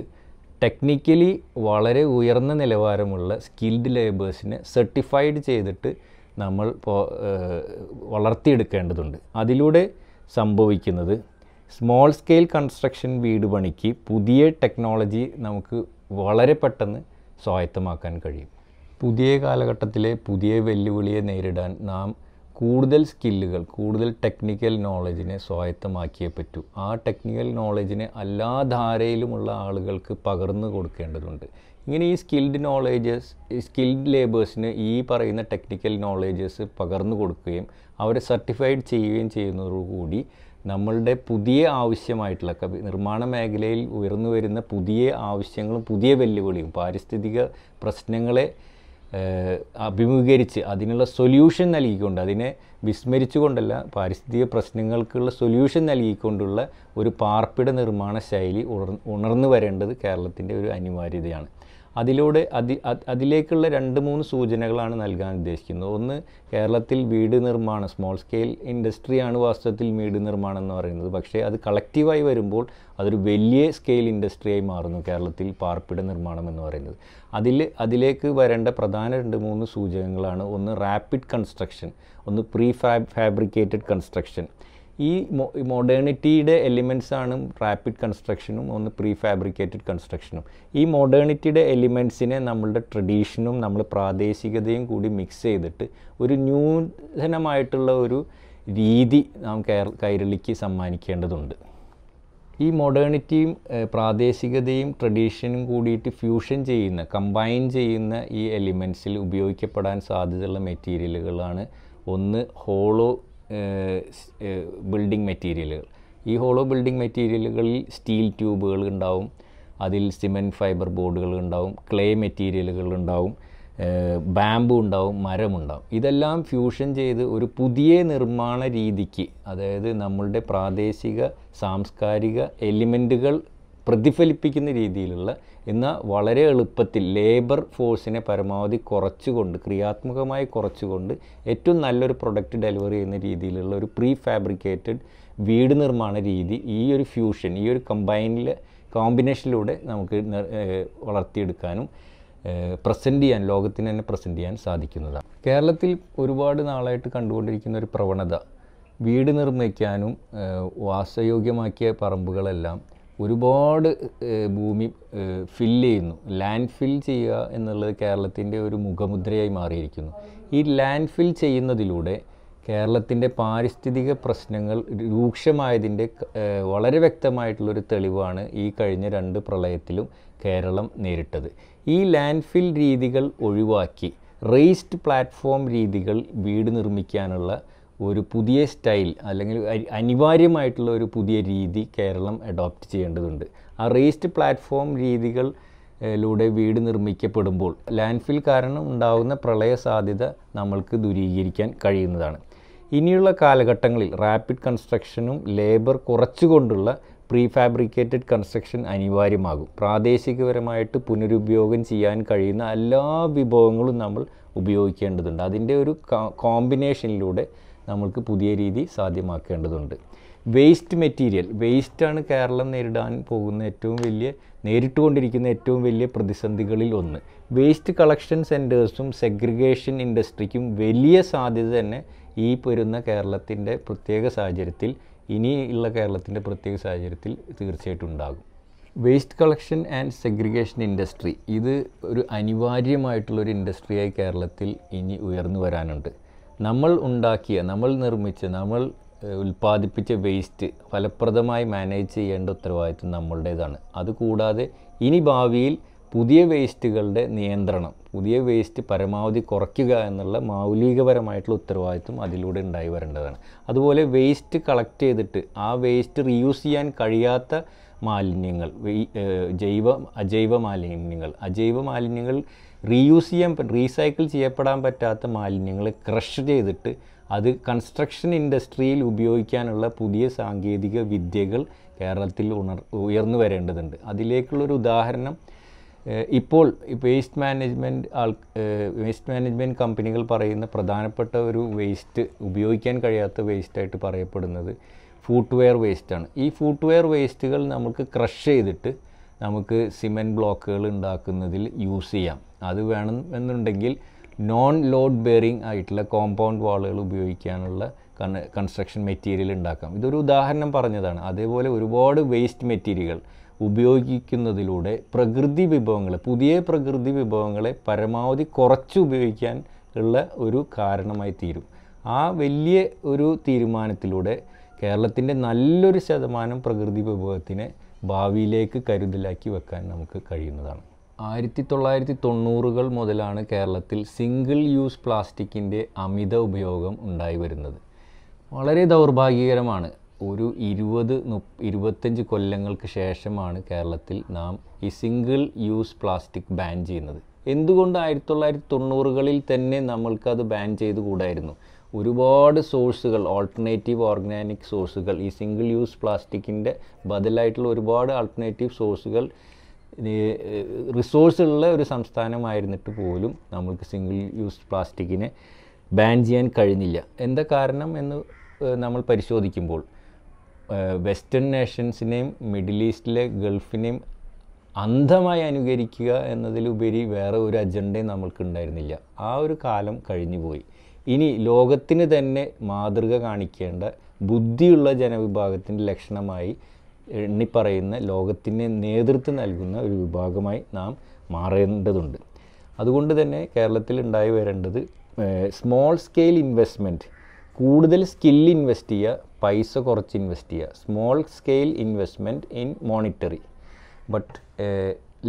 ടെക്നിക്കലി വളരെ ഉയർന്ന നിലവാരമുള്ള സ്കിൽഡ് ലേബേഴ്സിനെ സർട്ടിഫൈഡ് ചെയ്തിട്ട് നമ്മൾ വളർത്തിയെടുക്കേണ്ടതുണ്ട് അതിലൂടെ സംഭവിക്കുന്നത് സ്മോൾ സ്കെയിൽ കൺസ്ട്രക്ഷൻ വീട് പണിക്ക് പുതിയ ടെക്നോളജി നമുക്ക് വളരെ പെട്ടെന്ന് സ്വായത്തമാക്കാൻ കഴിയും പുതിയ കാലഘട്ടത്തിലെ പുതിയ വെല്ലുവിളിയെ നേരിടാൻ നാം കൂടുതൽ സ്കില്ലുകൾ കൂടുതൽ ടെക്നിക്കൽ നോളജിനെ സ്വായത്തമാക്കിയേ പറ്റൂ ആ ടെക്നിക്കൽ നോളജിനെ എല്ലാ ധാരയിലുമുള്ള ആളുകൾക്ക് പകർന്നു കൊടുക്കേണ്ടതുണ്ട് ഇങ്ങനെ ഈ സ്കിൽഡ് നോളേജസ് സ്കിൽഡ് ലേബേഴ്സിന് ഈ പറയുന്ന ടെക്നിക്കൽ നോളേജസ് പകർന്നു കൊടുക്കുകയും അവരെ സർട്ടിഫൈഡ് ചെയ്യുകയും ചെയ്യുന്നതോടുകൂടി നമ്മളുടെ പുതിയ ആവശ്യമായിട്ടുള്ള നിർമ്മാണ മേഖലയിൽ ഉയർന്നു വരുന്ന പുതിയ ആവശ്യങ്ങളും പുതിയ വെല്ലുവിളിയും പാരിസ്ഥിതിക പ്രശ്നങ്ങളെ അഭിമുഖീകരിച്ച് അതിനുള്ള സൊല്യൂഷൻ നൽകിക്കൊണ്ട് അതിനെ വിസ്മരിച്ചുകൊണ്ടല്ല പാരിസ്ഥിതിക പ്രശ്നങ്ങൾക്കുള്ള സൊല്യൂഷൻ നൽകിക്കൊണ്ടുള്ള ഒരു പാർപ്പിട നിർമ്മാണ ശൈലി ഉണർന്നു വരേണ്ടത് കേരളത്തിൻ്റെ ഒരു അനിവാര്യതയാണ് അതിലൂടെ അതി അതിലേക്കുള്ള രണ്ട് മൂന്ന് സൂചനകളാണ് നൽകാൻ ഉദ്ദേശിക്കുന്നത് ഒന്ന് കേരളത്തിൽ വീട് നിർമ്മാണം സ്മോൾ സ്കെയിൽ ഇൻഡസ്ട്രിയാണ് വാസ്തവത്തിൽ വീട് നിർമ്മാണം എന്ന് പറയുന്നത് പക്ഷേ അത് കളക്റ്റീവായി വരുമ്പോൾ അതൊരു വലിയ സ്കെയിൽ ഇൻഡസ്ട്രിയായി മാറുന്നു കേരളത്തിൽ പാർപ്പിട നിർമ്മാണം എന്ന് പറയുന്നത് അതിൽ അതിലേക്ക് വരേണ്ട പ്രധാന രണ്ട് മൂന്ന് സൂചകങ്ങളാണ് ഒന്ന് റാപ്പിഡ് കൺസ്ട്രക്ഷൻ ഒന്ന് പ്രീ ഫാബ്രിക്കേറ്റഡ് കൺസ്ട്രക്ഷൻ ഈ മോഡേണിറ്റിയുടെ എലിമെൻറ്റ്സ് ആണ് റാപ്പിഡ് കൺസ്ട്രക്ഷനും ഒന്ന് പ്രീ ഫാബ്രിക്കേറ്റഡ് കൺസ്ട്രക്ഷനും ഈ മോഡേണിറ്റിയുടെ എലിമെൻറ്റ്സിനെ നമ്മളുടെ ട്രഡീഷനും നമ്മൾ പ്രാദേശികതയും കൂടി മിക്സ് ചെയ്തിട്ട് ഒരു ന്യൂതനമായിട്ടുള്ള ഒരു രീതി നാം കേര കൈരളിക്ക് സമ്മാനിക്കേണ്ടതുണ്ട് ഈ മോഡേണിറ്റിയും പ്രാദേശികതയും ട്രഡീഷനും കൂടിയിട്ട് ഫ്യൂഷൻ ചെയ്യുന്ന കമ്പൈൻ ചെയ്യുന്ന ഈ എലിമെൻറ്റ്സിൽ ഉപയോഗിക്കപ്പെടാൻ സാധ്യതയുള്ള മെറ്റീരിയലുകളാണ് ഒന്ന് ഹോളോ ബിൽഡിംഗ് മെറ്റീരിയലുകൾ ഈ ഹോളോ ബിൽഡിംഗ് മെറ്റീരിയലുകളിൽ സ്റ്റീൽ ട്യൂബുകൾ ഉണ്ടാവും അതിൽ സിമെൻറ്റ് ഫൈബർ ബോർഡുകൾ ഉണ്ടാവും ക്ലേ മെറ്റീരിയലുകൾ ഉണ്ടാവും ബാമ്പു ഉണ്ടാവും മരമുണ്ടാവും ഇതെല്ലാം ഫ്യൂഷൻ ചെയ്ത് ഒരു പുതിയ നിർമ്മാണ രീതിക്ക് അതായത് നമ്മളുടെ പ്രാദേശിക സാംസ്കാരിക എലിമെൻറ്റുകൾ പ്രതിഫലിപ്പിക്കുന്ന രീതിയിലുള്ള എന്നാൽ വളരെ എളുപ്പത്തിൽ ലേബർ ഫോഴ്സിനെ പരമാവധി കുറച്ചുകൊണ്ട് ക്രിയാത്മകമായി കുറച്ചുകൊണ്ട് ഏറ്റവും നല്ലൊരു പ്രൊഡക്റ്റ് ഡെലിവറി ചെയ്യുന്ന രീതിയിലുള്ള ഒരു പ്രീ ഫാബ്രിക്കേറ്റഡ് വീട് നിർമ്മാണ രീതി ഈ ഒരു ഫ്യൂഷൻ ഈ ഒരു കമ്പൈനിൽ കോമ്പിനേഷനിലൂടെ നമുക്ക് വളർത്തിയെടുക്കാനും പ്രസൻറ്റ് ചെയ്യാൻ ലോകത്തിന് തന്നെ പ്രസൻറ്റ് ചെയ്യാൻ സാധിക്കുന്നതാണ് കേരളത്തിൽ ഒരുപാട് നാളായിട്ട് കണ്ടുകൊണ്ടിരിക്കുന്ന ഒരു പ്രവണത വീട് നിർമ്മിക്കാനും വാസയോഗ്യമാക്കിയ പറമ്പുകളെല്ലാം ഒരുപാട് ഭൂമി ഫില്ല് ചെയ്യുന്നു ലാൻഡ് ഫിൽ ചെയ്യുക എന്നുള്ളത് കേരളത്തിൻ്റെ ഒരു മുഖമുദ്രയായി മാറിയിരിക്കുന്നു ഈ ലാൻഡ് ഫിൽ ചെയ്യുന്നതിലൂടെ കേരളത്തിൻ്റെ പാരിസ്ഥിതിക പ്രശ്നങ്ങൾ രൂക്ഷമായതിൻ്റെ വളരെ വ്യക്തമായിട്ടുള്ളൊരു തെളിവാണ് ഈ കഴിഞ്ഞ രണ്ട് പ്രളയത്തിലും കേരളം നേരിട്ടത് ഈ ലാൻഡ് ഫിൽ രീതികൾ ഒഴിവാക്കി റേസ്ഡ് പ്ലാറ്റ്ഫോം രീതികൾ വീട് നിർമ്മിക്കാനുള്ള ഒരു പുതിയ സ്റ്റൈൽ അല്ലെങ്കിൽ അനിവാര്യമായിട്ടുള്ള ഒരു പുതിയ രീതി കേരളം അഡോപ്റ്റ് ചെയ്യേണ്ടതുണ്ട് ആ റേസ്റ്റ് പ്ലാറ്റ്ഫോം രീതികൾ ലൂടെ വീട് നിർമ്മിക്കപ്പെടുമ്പോൾ ലാൻഡ്ഫിൽ കാരണം ഉണ്ടാകുന്ന പ്രളയ സാധ്യത നമ്മൾക്ക് ദൂരീകരിക്കാൻ കഴിയുന്നതാണ് ഇനിയുള്ള കാലഘട്ടങ്ങളിൽ റാപ്പിഡ് കൺസ്ട്രക്ഷനും ലേബർ കുറച്ചുകൊണ്ടുള്ള പ്രീ ഫാബ്രിക്കേറ്റഡ് കൺസ്ട്രക്ഷൻ അനിവാര്യമാകും പ്രാദേശികപരമായിട്ട് പുനരുപയോഗം ചെയ്യാൻ കഴിയുന്ന എല്ലാ വിഭവങ്ങളും നമ്മൾ ഉപയോഗിക്കേണ്ടതുണ്ട് അതിൻ്റെ ഒരു കോമ്പിനേഷനിലൂടെ നമ്മൾക്ക് പുതിയ രീതി സാധ്യമാക്കേണ്ടതുണ്ട് വേസ്റ്റ് മെറ്റീരിയൽ വേസ്റ്റാണ് കേരളം നേരിടാൻ പോകുന്ന ഏറ്റവും വലിയ നേരിട്ടുകൊണ്ടിരിക്കുന്ന ഏറ്റവും വലിയ പ്രതിസന്ധികളിൽ ഒന്ന് വേസ്റ്റ് കളക്ഷൻ സെൻറ്റേഴ്സും സെഗ്രിഗേഷൻ ഇൻഡസ്ട്രിക്കും വലിയ സാധ്യത തന്നെ ഈ പൊരുന്ന കേരളത്തിൻ്റെ പ്രത്യേക സാഹചര്യത്തിൽ ഇനിയുള്ള കേരളത്തിൻ്റെ പ്രത്യേക സാഹചര്യത്തിൽ തീർച്ചയായിട്ടും ഉണ്ടാകും waste collection and segregation industry ഇത് ഒരു അനിവാര്യമായിട്ടുള്ളൊരു ഇൻഡസ്ട്രിയായി കേരളത്തിൽ ഇനി ഉയർന്നു വരാനുണ്ട് നമ്മൾ ഉണ്ടാക്കിയ നമ്മൾ നിർമ്മിച്ച നമ്മൾ ഉൽപ്പാദിപ്പിച്ച വേസ്റ്റ് ഫലപ്രദമായി മാനേജ് ചെയ്യേണ്ട ഉത്തരവാദിത്വം നമ്മളുടേതാണ് അതുകൂടാതെ ഇനി ഭാവിയിൽ പുതിയ വേസ്റ്റുകളുടെ നിയന്ത്രണം പുതിയ വേസ്റ്റ് പരമാവധി കുറയ്ക്കുക എന്നുള്ള മൗലികപരമായിട്ടുള്ള ഉത്തരവാദിത്വം അതിലൂടെ ഉണ്ടായി വരേണ്ടതാണ് അതുപോലെ വേസ്റ്റ് കളക്ട് ചെയ്തിട്ട് ആ വേസ്റ്റ് റീയൂസ് ചെയ്യാൻ കഴിയാത്ത മാലിന്യങ്ങൾ ജൈവ അജൈവ മാലിന്യങ്ങൾ അജൈവ മാലിന്യങ്ങൾ റീയൂസ് ചെയ്യാൻ റീസൈക്കിൾ ചെയ്യപ്പെടാൻ പറ്റാത്ത മാലിന്യങ്ങൾ ക്രഷ് ചെയ്തിട്ട് അത് കൺസ്ട്രക്ഷൻ ഇൻഡസ്ട്രിയിൽ ഉപയോഗിക്കാനുള്ള പുതിയ സാങ്കേതിക വിദ്യകൾ കേരളത്തിൽ ഉണർ ഉയർന്നു വരേണ്ടതുണ്ട് അതിലേക്കുള്ളൊരു ഉദാഹരണം ഇപ്പോൾ waste management all waste management കമ്പനികൾ പറയുന്ന പ്രധാനപ്പെട്ട ഒരു വേസ്റ്റ് ഉപയോഗിക്കാൻ കഴിയാത്ത വേസ്റ്റായിട്ട് പറയപ്പെടുന്നത് ഫുട്വെയർ വേസ്റ്റാണ് ഈ ഫുട്വെയർ വേസ്റ്റുകൾ നമുക്ക് ക്രഷ് ചെയ്തിട്ട് നമുക്ക് സിമെൻറ്റ് ബ്ലോക്കുകൾ ഉണ്ടാക്കുന്നതിൽ യൂസ് ചെയ്യാം അത് വേണമെന്നുണ്ടെങ്കിൽ നോൺ ലോഡ് ബെയറിംഗ് ആയിട്ടുള്ള കോമ്പൗണ്ട് വാളുകൾ ഉപയോഗിക്കാനുള്ള കൺസ്ട്രക്ഷൻ മെറ്റീരിയൽ ഉണ്ടാക്കാം ഇതൊരു ഉദാഹരണം പറഞ്ഞതാണ് അതേപോലെ ഒരുപാട് വേസ്റ്റ് മെറ്റീരിയൽ ഉപയോഗിക്കുന്നതിലൂടെ പ്രകൃതി വിഭവങ്ങൾ പുതിയ പ്രകൃതി വിഭവങ്ങളെ പരമാവധി കുറച്ച് ഉപയോഗിക്കാൻ ഉള്ള ഒരു കാരണമായി തീരും ആ വലിയ ഒരു തീരുമാനത്തിലൂടെ കേരളത്തിൻ്റെ നല്ലൊരു ശതമാനം പ്രകൃതി വിഭവത്തിനെ ഭാവിയിലേക്ക് കരുതലാക്കി വെക്കാൻ നമുക്ക് കഴിയുന്നതാണ് ആയിരത്തി തൊള്ളായിരത്തി തൊണ്ണൂറുകൾ മുതലാണ് കേരളത്തിൽ സിംഗിൾ യൂസ് പ്ലാസ്റ്റിക്കിൻ്റെ അമിത ഉപയോഗം ഉണ്ടായി വരുന്നത് വളരെ ദൗർഭാഗ്യകരമാണ് ഒരു ഇരുപത് നു ഇരുപത്തഞ്ച് കൊല്ലങ്ങൾക്ക് ശേഷമാണ് കേരളത്തിൽ നാം ഈ സിംഗിൾ യൂസ് പ്ലാസ്റ്റിക് ബാൻ ചെയ്യുന്നത് എന്തുകൊണ്ട് ആയിരത്തി തൊള്ളായിരത്തി തൊണ്ണൂറുകളിൽ തന്നെ നമ്മൾക്കത് ബാൻ ചെയ്തുകൂടായിരുന്നു ഒരുപാട് സോഴ്സുകൾ ഓൾട്ടർനേറ്റീവ് ഓർഗാനിക് സോഴ്സുകൾ ഈ സിംഗിൾ യൂസ് പ്ലാസ്റ്റിക്കിൻ്റെ ബദലായിട്ടുള്ള ഒരുപാട് ആൾട്ടർനേറ്റീവ് സോഴ്സുകൾ റിസോഴ്സുള്ള ഒരു സംസ്ഥാനമായിരുന്നിട്ട് പോലും നമ്മൾക്ക് സിംഗിൾ യൂസ് പ്ലാസ്റ്റിക്കിനെ ബാൻ ചെയ്യാൻ കഴിഞ്ഞില്ല എന്താ കാരണം എന്ന് നമ്മൾ പരിശോധിക്കുമ്പോൾ വെസ്റ്റേൺ നേഷൻസിനെയും മിഡിൽ ഈസ്റ്റിലെ ഗൾഫിനെയും അന്ധമായി അനുകരിക്കുക എന്നതിലുപരി വേറെ ഒരു അജണ്ടയും നമ്മൾക്ക് ഉണ്ടായിരുന്നില്ല ആ ഒരു കാലം കഴിഞ്ഞുപോയി ഇനി ലോകത്തിന് തന്നെ മാതൃക കാണിക്കേണ്ട ബുദ്ധിയുള്ള ജനവിഭാഗത്തിൻ്റെ ലക്ഷണമായി എണ്ണിപ്പറയുന്ന ലോകത്തിന് നേതൃത്വം നൽകുന്ന ഒരു വിഭാഗമായി നാം മാറേണ്ടതുണ്ട് അതുകൊണ്ട് തന്നെ കേരളത്തിൽ ഉണ്ടായി വരേണ്ടത് സ്മോൾ സ്കെയിൽ ഇൻവെസ്റ്റ്മെൻറ്റ് കൂടുതൽ സ്കിൽ ഇൻവെസ്റ്റ് ചെയ്യുക പൈസ കുറച്ച് ഇൻവെസ്റ്റ് ചെയ്യുക small scale investment in monetary but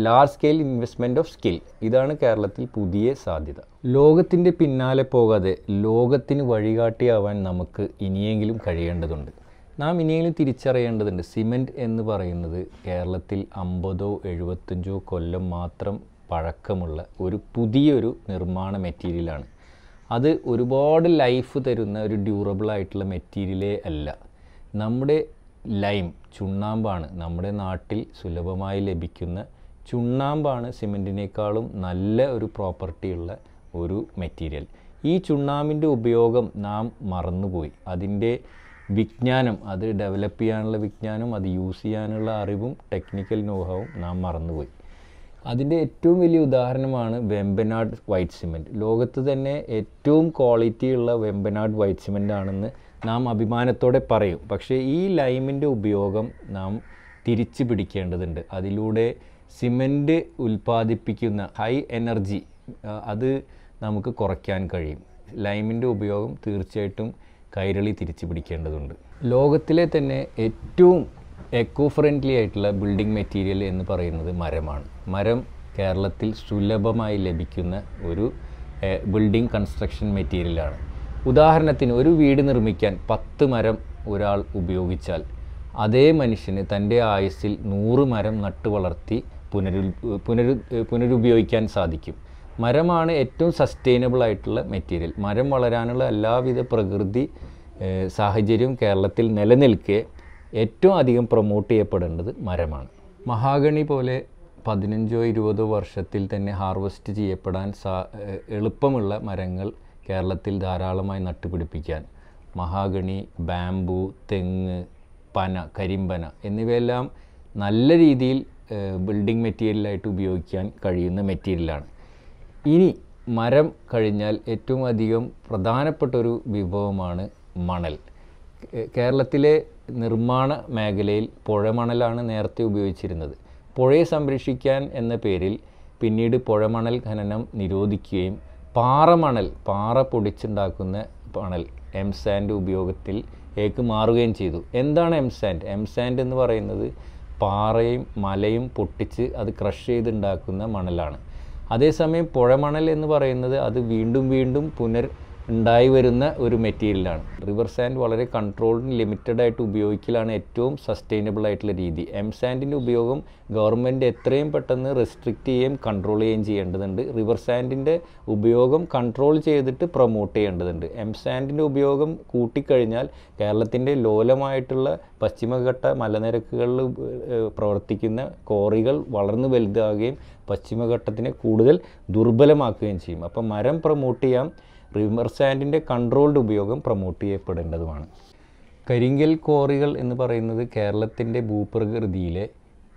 large scale investment of skill ഇതാണ് കേരളത്തിൽ പുതിയ സാധ്യത ലോകത്തിൻ്റെ പിന്നാലെ പോകാതെ ലോകത്തിന് വഴികാട്ടിയാവാൻ നമുക്ക് ഇനിയെങ്കിലും കഴിയേണ്ടതുണ്ട് നാം ഇനിയെങ്കിലും തിരിച്ചറിയേണ്ടതുണ്ട് സിമെൻറ്റ് എന്ന് പറയുന്നത് കേരളത്തിൽ അമ്പതോ എഴുപത്തഞ്ചോ കൊല്ലം മാത്രം പഴക്കമുള്ള ഒരു പുതിയൊരു നിർമ്മാണ മെറ്റീരിയലാണ് അത് ഒരുപാട് ലൈഫ് തരുന്ന ഒരു ഡ്യൂറബിൾ ആയിട്ടുള്ള മെറ്റീരിയലേ അല്ല നമ്മുടെ ലൈം ചുണ്ണാമ്പാണ് നമ്മുടെ നാട്ടിൽ സുലഭമായി ലഭിക്കുന്ന ചുണ്ണാമ്പാണ് സിമെൻറ്റിനേക്കാളും നല്ല ഒരു പ്രോപ്പർട്ടിയുള്ള ഒരു മെറ്റീരിയൽ ഈ ചുണ്ണാമ്പിൻ്റെ ഉപയോഗം നാം മറന്നുപോയി അതിൻ്റെ വിജ്ഞാനം അത് ഡെവലപ്പ് ചെയ്യാനുള്ള വിജ്ഞാനം അത് യൂസ് ചെയ്യാനുള്ള അറിവും ടെക്നിക്കൽ നോഹവും നാം മറന്നുപോയി അതിൻ്റെ ഏറ്റവും വലിയ ഉദാഹരണമാണ് വെമ്പനാട് വൈറ്റ് സിമെൻറ്റ് ലോകത്ത് തന്നെ ഏറ്റവും ക്വാളിറ്റിയുള്ള വെമ്പനാട് വൈറ്റ് സിമെൻ്റ് ആണെന്ന് നാം അഭിമാനത്തോടെ പറയും പക്ഷേ ഈ ലൈമിൻ്റെ ഉപയോഗം നാം തിരിച്ചു പിടിക്കേണ്ടതുണ്ട് അതിലൂടെ സിമൻറ്റ് ഉൽപ്പാദിപ്പിക്കുന്ന ഹൈ എനർജി അത് നമുക്ക് കുറയ്ക്കാൻ കഴിയും ലൈമിൻ്റെ ഉപയോഗം തീർച്ചയായിട്ടും കൈരളി തിരിച്ചു പിടിക്കേണ്ടതുണ്ട് ലോകത്തിലെ തന്നെ ഏറ്റവും എക്കോ ഫ്രണ്ട്ലി ആയിട്ടുള്ള ബിൽഡിംഗ് മെറ്റീരിയൽ എന്ന് പറയുന്നത് മരമാണ് മരം കേരളത്തിൽ സുലഭമായി ലഭിക്കുന്ന ഒരു ബിൽഡിംഗ് കൺസ്ട്രക്ഷൻ മെറ്റീരിയലാണ് ഉദാഹരണത്തിന് ഒരു വീട് നിർമ്മിക്കാൻ പത്ത് മരം ഒരാൾ ഉപയോഗിച്ചാൽ അതേ മനുഷ്യന് തൻ്റെ ആയുസ്സിൽ നൂറ് മരം നട്ടു വളർത്തി പുനരു പുനരു പുനരുപയോഗിക്കാൻ സാധിക്കും മരമാണ് ഏറ്റവും സസ്റ്റൈനബിൾ ആയിട്ടുള്ള മെറ്റീരിയൽ മരം വളരാനുള്ള എല്ലാവിധ പ്രകൃതി സാഹചര്യവും കേരളത്തിൽ നിലനിൽക്കെ ഏറ്റവും അധികം പ്രൊമോട്ട് ചെയ്യപ്പെടേണ്ടത് മരമാണ് മഹാഗണി പോലെ പതിനഞ്ചോ ഇരുപതോ വർഷത്തിൽ തന്നെ ഹാർവെസ്റ്റ് ചെയ്യപ്പെടാൻ സാ എളുപ്പമുള്ള മരങ്ങൾ കേരളത്തിൽ ധാരാളമായി നട്ടുപിടിപ്പിക്കാൻ മഹാഗണി ബാംബു തെങ്ങ് പന കരിമ്പന എന്നിവയെല്ലാം നല്ല രീതിയിൽ ബിൽഡിംഗ് മെറ്റീരിയലായിട്ട് ഉപയോഗിക്കാൻ കഴിയുന്ന മെറ്റീരിയലാണ് ഇനി മരം കഴിഞ്ഞാൽ ഏറ്റവും അധികം പ്രധാനപ്പെട്ടൊരു വിഭവമാണ് മണൽ കേരളത്തിലെ നിർമ്മാണ മേഖലയിൽ പുഴമണലാണ് നേരത്തെ ഉപയോഗിച്ചിരുന്നത് പുഴയെ സംരക്ഷിക്കാൻ എന്ന പേരിൽ പിന്നീട് പുഴമണൽ ഖനനം നിരോധിക്കുകയും പാറമണൽ പാറ പൊടിച്ചുണ്ടാക്കുന്ന മണൽ എം സാൻഡ് ഏക്ക് മാറുകയും ചെയ്തു എന്താണ് എം സാൻഡ് എം സാൻഡ് എന്ന് പറയുന്നത് പാറയും മലയും പൊട്ടിച്ച് അത് ക്രഷ് ചെയ്തുണ്ടാക്കുന്ന മണലാണ് അതേസമയം പുഴമണൽ എന്ന് പറയുന്നത് അത് വീണ്ടും വീണ്ടും പുനർ ഉണ്ടായി വരുന്ന ഒരു മെറ്റീരിയലാണ് റിവർ സാൻഡ് വളരെ കൺട്രോൾഡ് ലിമിറ്റഡ് ആയിട്ട് ഉപയോഗിക്കലാണ് ഏറ്റവും സസ്റ്റൈനബിൾ ആയിട്ടുള്ള രീതി എം സാൻഡിൻ്റെ ഉപയോഗം ഗവൺമെൻറ് എത്രയും പെട്ടെന്ന് റെസ്ട്രിക്റ്റ് ചെയ്യുകയും കൺട്രോൾ ചെയ്യുകയും ചെയ്യേണ്ടതുണ്ട് റിവർ സാൻഡിൻ്റെ ഉപയോഗം കൺട്രോൾ ചെയ്തിട്ട് പ്രൊമോട്ട് ചെയ്യേണ്ടതുണ്ട് എം സാൻഡിൻ്റെ ഉപയോഗം കൂട്ടിക്കഴിഞ്ഞാൽ കേരളത്തിൻ്റെ ലോലമായിട്ടുള്ള പശ്ചിമഘട്ട മലനിരക്കുകളിൽ പ്രവർത്തിക്കുന്ന കോറികൾ വളർന്നു വലുതാകുകയും പശ്ചിമഘട്ടത്തിനെ കൂടുതൽ ദുർബലമാക്കുകയും ചെയ്യും അപ്പം മരം പ്രൊമോട്ട് ചെയ്യാം റിവർ സാൻഡിൻ്റെ കൺട്രോൾഡ് ഉപയോഗം പ്രൊമോട്ട് ചെയ്യപ്പെടേണ്ടതുമാണ് കരിങ്കൽ കോറികൾ എന്ന് പറയുന്നത് കേരളത്തിൻ്റെ ഭൂപ്രകൃതിയിലെ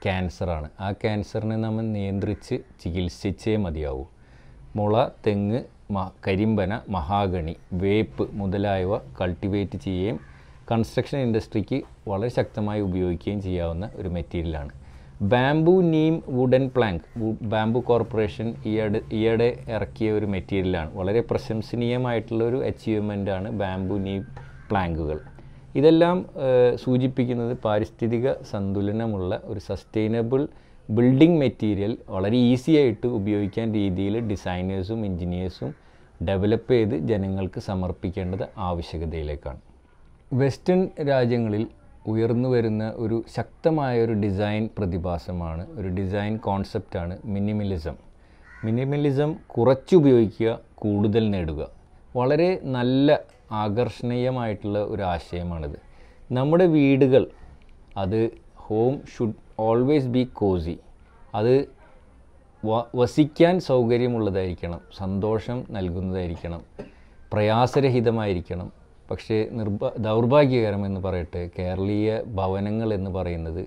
ക്യാൻസറാണ് ആ ക്യാൻസറിനെ നമ്മൾ നിയന്ത്രിച്ച് ചികിത്സിച്ചേ മതിയാവൂ മുള തെങ്ങ് കരിമ്പന മഹാഗണി വേപ്പ് മുതലായവ കൾട്ടിവേറ്റ് ചെയ്യുകയും കൺസ്ട്രക്ഷൻ ഇൻഡസ്ട്രിക്ക് വളരെ ശക്തമായി ഉപയോഗിക്കുകയും ചെയ്യാവുന്ന ഒരു മെറ്റീരിയലാണ് bamboo neem wooden plank bamboo corporation ഈയിടെ ഈയിടെ ഇറക്കിയ ഒരു മെറ്റീരിയലാണ് വളരെ പ്രശംസനീയമായിട്ടുള്ള ഒരു അച്ചീവ്മെൻ്റാണ് ബാംബു നീം പ്ലാങ്കുകൾ ഇതെല്ലാം സൂചിപ്പിക്കുന്നത് പാരിസ്ഥിതിക സന്തുലനമുള്ള ഒരു സസ്റ്റൈനബിൾ ബിൽഡിംഗ് മെറ്റീരിയൽ വളരെ ഈസി ആയിട്ട് ഉപയോഗിക്കാൻ രീതിയിൽ ഡിസൈനേഴ്സും എൻജിനീയേഴ്സും ഡെവലപ്പ് ചെയ്ത് ജനങ്ങൾക്ക് സമർപ്പിക്കേണ്ടത് ആവശ്യകതയിലേക്കാണ് വെസ്റ്റേൺ രാജ്യങ്ങളിൽ ഉയർന്നു വരുന്ന ഒരു ശക്തമായ ഒരു ഡിസൈൻ പ്രതിഭാസമാണ് ഒരു ഡിസൈൻ കോൺസെപ്റ്റാണ് മിനിമലിസം മിനിമലിസം കുറച്ചുപയോഗിക്കുക കൂടുതൽ നേടുക വളരെ നല്ല ആകർഷണീയമായിട്ടുള്ള ഒരു ആശയമാണിത് നമ്മുടെ വീടുകൾ അത് home should always be cosy അത് വസിക്കാൻ സൗകര്യമുള്ളതായിരിക്കണം സന്തോഷം നൽകുന്നതായിരിക്കണം പ്രയാസരഹിതമായിരിക്കണം പക്ഷേ നിർഭ ദൗർഭാഗ്യകരമെന്ന് പറയട്ടെ കേരളീയ ഭവനങ്ങൾ എന്ന് പറയുന്നത്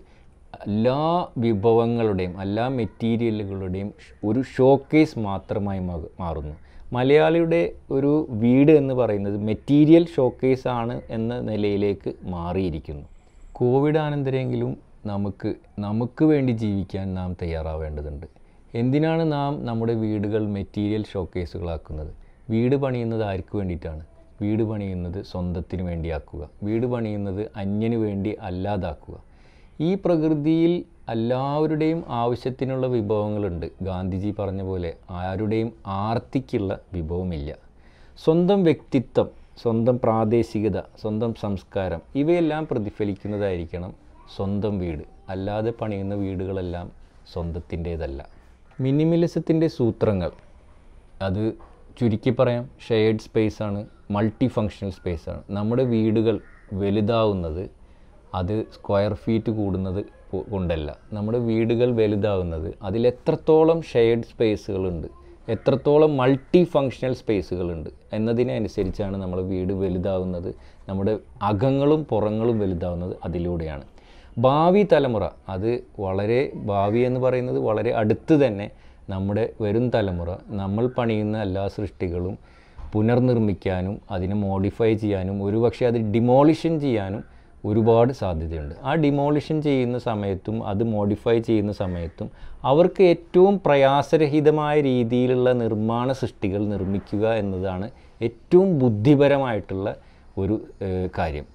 എല്ലാ വിഭവങ്ങളുടെയും എല്ലാ മെറ്റീരിയലുകളുടെയും ഒരു ഷോക്കേസ് മാത്രമായി മാറുന്നു മലയാളിയുടെ ഒരു വീട് എന്ന് പറയുന്നത് മെറ്റീരിയൽ ഷോക്കേസ് ആണ് എന്ന നിലയിലേക്ക് മാറിയിരിക്കുന്നു കോവിഡ് ആനന്തരെങ്കിലും നമുക്ക് നമുക്ക് വേണ്ടി ജീവിക്കാൻ നാം തയ്യാറാവേണ്ടതുണ്ട് എന്തിനാണ് നാം നമ്മുടെ വീടുകൾ മെറ്റീരിയൽ ഷോക്കേസുകളാക്കുന്നത് വീട് പണിയുന്നത് ആർക്ക് വേണ്ടിയിട്ടാണ് വീട് പണിയുന്നത് സ്വന്തത്തിന് വേണ്ടിയാക്കുക വീട് പണിയുന്നത് അന്യന് വേണ്ടി അല്ലാതാക്കുക ഈ പ്രകൃതിയിൽ എല്ലാവരുടെയും ആവശ്യത്തിനുള്ള വിഭവങ്ങളുണ്ട് ഗാന്ധിജി പറഞ്ഞ പോലെ ആരുടെയും ആർത്തിക്കുള്ള വിഭവമില്ല സ്വന്തം വ്യക്തിത്വം സ്വന്തം പ്രാദേശികത സ്വന്തം സംസ്കാരം ഇവയെല്ലാം പ്രതിഫലിക്കുന്നതായിരിക്കണം സ്വന്തം വീട് അല്ലാതെ പണിയുന്ന വീടുകളെല്ലാം സ്വന്തത്തിൻ്റേതല്ല മിനിമലിസത്തിൻ്റെ സൂത്രങ്ങൾ അത് ചുരുക്കി പറയാം ഷെയർഡ് ആണ് മൾട്ടി ഫങ്ഷണൽ സ്പേസാണ് നമ്മുടെ വീടുകൾ വലുതാവുന്നത് അത് സ്ക്വയർ ഫീറ്റ് കൂടുന്നത് കൊണ്ടല്ല നമ്മുടെ വീടുകൾ വലുതാവുന്നത് അതിലെത്രത്തോളം ഷെയർഡ് സ്പേസുകളുണ്ട് എത്രത്തോളം മൾട്ടി ഫങ്ഷണൽ സ്പേസുകളുണ്ട് അനുസരിച്ചാണ് നമ്മുടെ വീട് വലുതാവുന്നത് നമ്മുടെ അകങ്ങളും പുറങ്ങളും വലുതാവുന്നത് അതിലൂടെയാണ് ഭാവി തലമുറ അത് വളരെ ഭാവി എന്ന് പറയുന്നത് വളരെ അടുത്ത് തന്നെ നമ്മുടെ വരും തലമുറ നമ്മൾ പണിയുന്ന എല്ലാ സൃഷ്ടികളും പുനർനിർമ്മിക്കാനും അതിനെ മോഡിഫൈ ചെയ്യാനും ഒരുപക്ഷെ അത് ഡിമോളിഷൻ ചെയ്യാനും ഒരുപാട് സാധ്യതയുണ്ട് ആ ഡിമോളിഷൻ ചെയ്യുന്ന സമയത്തും അത് മോഡിഫൈ ചെയ്യുന്ന സമയത്തും അവർക്ക് ഏറ്റവും പ്രയാസരഹിതമായ രീതിയിലുള്ള നിർമ്മാണ സൃഷ്ടികൾ നിർമ്മിക്കുക എന്നതാണ് ഏറ്റവും ബുദ്ധിപരമായിട്ടുള്ള ഒരു കാര്യം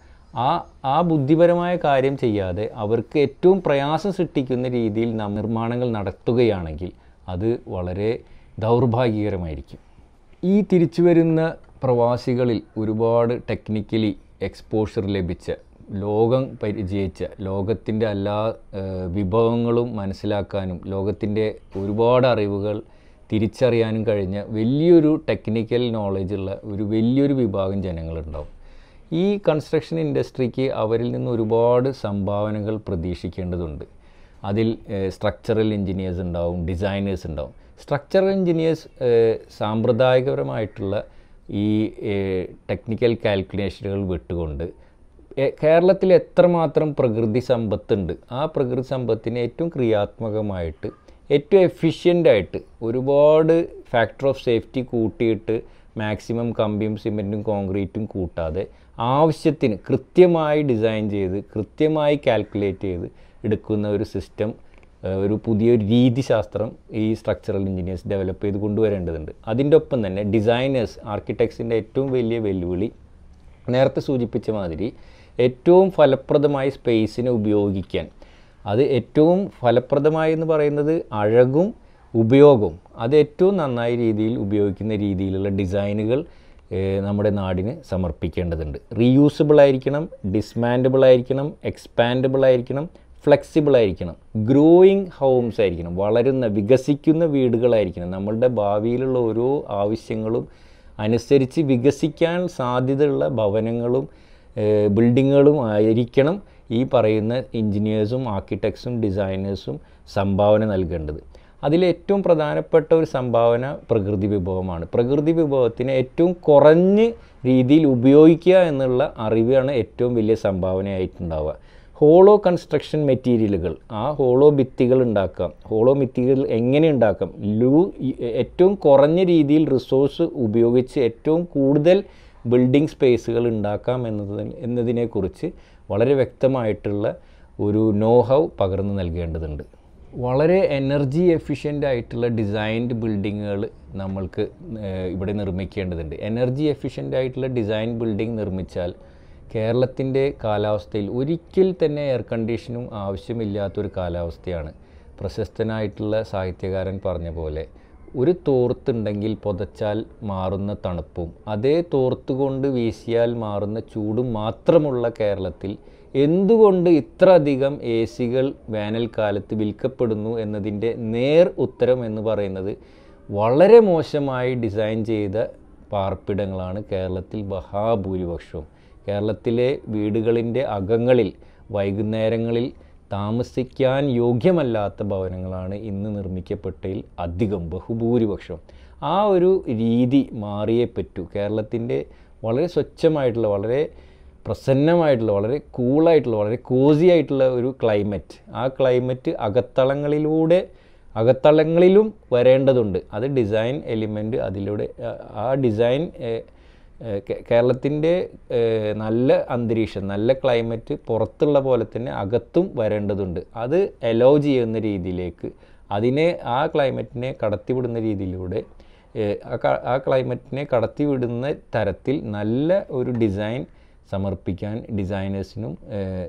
ആ ആ ബുദ്ധിപരമായ കാര്യം ചെയ്യാതെ അവർക്ക് ഏറ്റവും പ്രയാസം സൃഷ്ടിക്കുന്ന രീതിയിൽ നിർമ്മാണങ്ങൾ നടത്തുകയാണെങ്കിൽ അത് വളരെ ദൗർഭാഗ്യകരമായിരിക്കും ഈ തിരിച്ചു വരുന്ന പ്രവാസികളിൽ ഒരുപാട് ടെക്നിക്കലി എക്സ്പോഷർ ലഭിച്ച ലോകം പരിചയിച്ച ലോകത്തിൻ്റെ എല്ലാ വിഭവങ്ങളും മനസ്സിലാക്കാനും ലോകത്തിൻ്റെ ഒരുപാട് അറിവുകൾ തിരിച്ചറിയാനും കഴിഞ്ഞ വലിയൊരു ടെക്നിക്കൽ നോളജുള്ള ഒരു വലിയൊരു വിഭാഗം ജനങ്ങളുണ്ടാവും ഈ കൺസ്ട്രക്ഷൻ ഇൻഡസ്ട്രിക്ക് അവരിൽ നിന്ന് ഒരുപാട് സംഭാവനകൾ പ്രതീക്ഷിക്കേണ്ടതുണ്ട് അതിൽ സ്ട്രക്ചറൽ എഞ്ചിനീയേഴ്സ് ഉണ്ടാവും ഡിസൈനേഴ്സ് ഉണ്ടാവും സ്ട്രക്ചറൽ എൻജിനീയേഴ്സ് സാമ്പ്രദായികപരമായിട്ടുള്ള ഈ ടെക്നിക്കൽ കാൽക്കുലേഷനുകൾ വിട്ടുകൊണ്ട് കേരളത്തിൽ എത്രമാത്രം പ്രകൃതി സമ്പത്തുണ്ട് ആ പ്രകൃതി സമ്പത്തിന് ഏറ്റവും ക്രിയാത്മകമായിട്ട് ഏറ്റവും എഫിഷ്യൻ്റായിട്ട് ഒരുപാട് ഫാക്ടർ ഓഫ് സേഫ്റ്റി കൂട്ടിയിട്ട് മാക്സിമം കമ്പിയും സിമെൻറ്റും കോൺക്രീറ്റും കൂട്ടാതെ ആവശ്യത്തിന് കൃത്യമായി ഡിസൈൻ ചെയ്ത് കൃത്യമായി കാൽക്കുലേറ്റ് ചെയ്ത് എടുക്കുന്ന ഒരു സിസ്റ്റം ഒരു പുതിയൊരു രീതിശാസ്ത്രം ഈ സ്ട്രക്ചറൽ എഞ്ചിനീയേഴ്സ് ഡെവലപ്പ് ചെയ്ത് കൊണ്ടുവരേണ്ടതുണ്ട് അതിൻ്റെ ഒപ്പം തന്നെ ഡിസൈനേഴ്സ് ആർക്കിടെക്ട്സിൻ്റെ ഏറ്റവും വലിയ വെല്ലുവിളി നേരത്തെ സൂചിപ്പിച്ച മാതിരി ഏറ്റവും ഫലപ്രദമായി സ്പേസിനെ ഉപയോഗിക്കാൻ അത് ഏറ്റവും ഫലപ്രദമായി എന്ന് പറയുന്നത് അഴകും ഉപയോഗവും അത് ഏറ്റവും നന്നായി രീതിയിൽ ഉപയോഗിക്കുന്ന രീതിയിലുള്ള ഡിസൈനുകൾ നമ്മുടെ നാടിന് സമർപ്പിക്കേണ്ടതുണ്ട് റീയൂസബിൾ ആയിരിക്കണം ഡിസ്മാൻഡബിൾ ആയിരിക്കണം എക്സ്പാൻഡബിൾ ആയിരിക്കണം ഫ്ലെക്സിബിൾ ആയിരിക്കണം ഗ്രോയിങ് ഹോംസ് ആയിരിക്കണം വളരുന്ന വികസിക്കുന്ന വീടുകളായിരിക്കണം നമ്മളുടെ ഭാവിയിലുള്ള ഓരോ ആവശ്യങ്ങളും അനുസരിച്ച് വികസിക്കാൻ സാധ്യതയുള്ള ഭവനങ്ങളും ബിൽഡിങ്ങുകളും ആയിരിക്കണം ഈ പറയുന്ന എഞ്ചിനീയേഴ്സും ആർക്കിടെക്ട്സും ഡിസൈനേഴ്സും സംഭാവന നൽകേണ്ടത് അതിലേറ്റവും പ്രധാനപ്പെട്ട ഒരു സംഭാവന പ്രകൃതി വിഭവമാണ് പ്രകൃതി വിഭവത്തിനെ ഏറ്റവും കുറഞ്ഞ് രീതിയിൽ ഉപയോഗിക്കുക എന്നുള്ള അറിവാണ് ഏറ്റവും വലിയ സംഭാവനയായിട്ടുണ്ടാവുക ഹോളോ കൺസ്ട്രക്ഷൻ മെറ്റീരിയലുകൾ ആ ഹോളോ ഭിത്തികൾ ഉണ്ടാക്കാം ഹോളോ ഭിത്തികൾ എങ്ങനെ ഉണ്ടാക്കാം ലൂ ഏറ്റവും കുറഞ്ഞ രീതിയിൽ റിസോഴ്സ് ഉപയോഗിച്ച് ഏറ്റവും കൂടുതൽ ബിൽഡിംഗ് സ്പേസുകൾ ഉണ്ടാക്കാം എന്നത് എന്നതിനെക്കുറിച്ച് വളരെ വ്യക്തമായിട്ടുള്ള ഒരു നോ ഹൗ പകർന്നു നൽകേണ്ടതുണ്ട് വളരെ എനർജി എഫിഷ്യൻ്റ് ആയിട്ടുള്ള ഡിസൈൻഡ് ബിൽഡിങ്ങുകൾ നമ്മൾക്ക് ഇവിടെ നിർമ്മിക്കേണ്ടതുണ്ട് എനർജി എഫിഷ്യൻ്റ് ആയിട്ടുള്ള ഡിസൈൻ ബിൽഡിംഗ് നിർമ്മിച്ചാൽ കേരളത്തിൻ്റെ കാലാവസ്ഥയിൽ ഒരിക്കൽ തന്നെ എയർ കണ്ടീഷനും ആവശ്യമില്ലാത്തൊരു കാലാവസ്ഥയാണ് പ്രശസ്തനായിട്ടുള്ള സാഹിത്യകാരൻ പറഞ്ഞ പോലെ ഒരു തോർത്തുണ്ടെങ്കിൽ പുതച്ചാൽ മാറുന്ന തണുപ്പും അതേ തോർത്ത് കൊണ്ട് വീശിയാൽ മാറുന്ന ചൂടും മാത്രമുള്ള കേരളത്തിൽ എന്തുകൊണ്ട് ഇത്ര അധികം എ സികൾ വേനൽക്കാലത്ത് വിൽക്കപ്പെടുന്നു എന്നതിൻ്റെ നേർ ഉത്തരം എന്ന് പറയുന്നത് വളരെ മോശമായി ഡിസൈൻ ചെയ്ത പാർപ്പിടങ്ങളാണ് കേരളത്തിൽ മഹാഭൂരിപക്ഷവും കേരളത്തിലെ വീടുകളിൻ്റെ അകങ്ങളിൽ വൈകുന്നേരങ്ങളിൽ താമസിക്കാൻ യോഗ്യമല്ലാത്ത ഭവനങ്ങളാണ് ഇന്ന് നിർമ്മിക്കപ്പെട്ടതിൽ അധികം ബഹുഭൂരിപക്ഷം ആ ഒരു രീതി മാറിയേ പറ്റൂ കേരളത്തിൻ്റെ വളരെ സ്വച്ഛമായിട്ടുള്ള വളരെ പ്രസന്നമായിട്ടുള്ള വളരെ കൂളായിട്ടുള്ള വളരെ കോസി ആയിട്ടുള്ള ഒരു ക്ലൈമറ്റ് ആ ക്ലൈമറ്റ് അകത്തളങ്ങളിലൂടെ അകത്തളങ്ങളിലും വരേണ്ടതുണ്ട് അത് ഡിസൈൻ എലിമെൻറ്റ് അതിലൂടെ ആ ഡിസൈൻ കേരളത്തിൻ്റെ നല്ല അന്തരീക്ഷം നല്ല ക്ലൈമറ്റ് പുറത്തുള്ള പോലെ തന്നെ അകത്തും വരേണ്ടതുണ്ട് അത് അലോ ചെയ്യുന്ന രീതിയിലേക്ക് അതിനെ ആ ക്ലൈമറ്റിനെ കടത്തിവിടുന്ന രീതിയിലൂടെ ആ ക്ലൈമറ്റിനെ കടത്തിവിടുന്ന തരത്തിൽ നല്ല ഒരു ഡിസൈൻ സമർപ്പിക്കാൻ ഡിസൈനേഴ്സിനും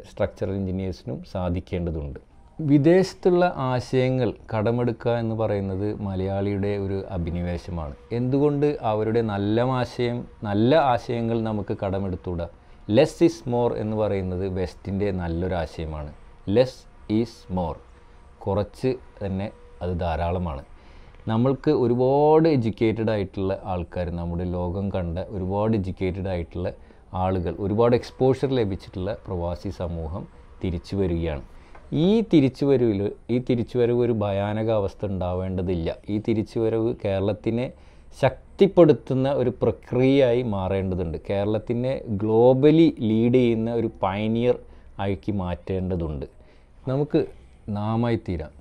സ്ട്രക്ചറൽ എഞ്ചിനീയേഴ്സിനും സാധിക്കേണ്ടതുണ്ട് വിദേശത്തുള്ള ആശയങ്ങൾ കടമെടുക്കുക എന്ന് പറയുന്നത് മലയാളിയുടെ ഒരു അഭിനിവേശമാണ് എന്തുകൊണ്ട് അവരുടെ നല്ല ആശയം നല്ല ആശയങ്ങൾ നമുക്ക് കടമെടുത്തുകൂടാ ലെസ് ഈസ് മോർ എന്ന് പറയുന്നത് വെസ്റ്റിൻ്റെ നല്ലൊരു ആശയമാണ് ലെസ് ഈസ് മോർ കുറച്ച് തന്നെ അത് ധാരാളമാണ് നമ്മൾക്ക് ഒരുപാട് എഡ്യൂക്കേറ്റഡ് ആയിട്ടുള്ള ആൾക്കാർ നമ്മുടെ ലോകം കണ്ട ഒരുപാട് എഡ്യൂക്കേറ്റഡ് ആയിട്ടുള്ള ആളുകൾ ഒരുപാട് എക്സ്പോഷർ ലഭിച്ചിട്ടുള്ള പ്രവാസി സമൂഹം തിരിച്ചു വരികയാണ് ഈ തിരിച്ചുവരവിൽ ഈ തിരിച്ചുവരവ് ഒരു ഭയാനക അവസ്ഥ ഉണ്ടാവേണ്ടതില്ല ഈ തിരിച്ചുവരവ് കേരളത്തിനെ ശക്തിപ്പെടുത്തുന്ന ഒരു പ്രക്രിയയായി മാറേണ്ടതുണ്ട് കേരളത്തിനെ ഗ്ലോബലി ലീഡ് ചെയ്യുന്ന ഒരു പൈനിയർ ആക്കി മാറ്റേണ്ടതുണ്ട് നമുക്ക് നാമായി തീരാം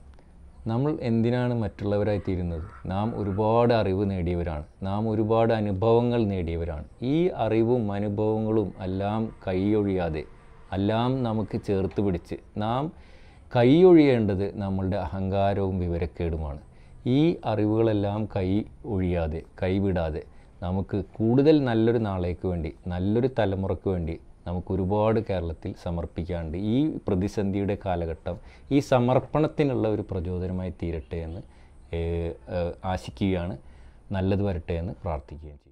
നമ്മൾ എന്തിനാണ് മറ്റുള്ളവരായി തീരുന്നത് നാം ഒരുപാട് അറിവ് നേടിയവരാണ് നാം ഒരുപാട് അനുഭവങ്ങൾ നേടിയവരാണ് ഈ അറിവും അനുഭവങ്ങളും എല്ലാം കൈയൊഴിയാതെ എല്ലാം നമുക്ക് ചേർത്ത് പിടിച്ച് നാം കൈയൊഴിയേണ്ടത് നമ്മളുടെ അഹങ്കാരവും വിവരക്കേടുമാണ് ഈ അറിവുകളെല്ലാം കൈ ഒഴിയാതെ കൈവിടാതെ നമുക്ക് കൂടുതൽ നല്ലൊരു നാളേക്ക് വേണ്ടി നല്ലൊരു തലമുറയ്ക്ക് വേണ്ടി നമുക്ക് ഒരുപാട് കേരളത്തിൽ സമർപ്പിക്കാണ്ട് ഈ പ്രതിസന്ധിയുടെ കാലഘട്ടം ഈ സമർപ്പണത്തിനുള്ള ഒരു പ്രചോദനമായി തീരട്ടെ എന്ന് ആശിക്കുകയാണ് നല്ലത് വരട്ടെ എന്ന് പ്രാർത്ഥിക്കുകയും ചെയ്യും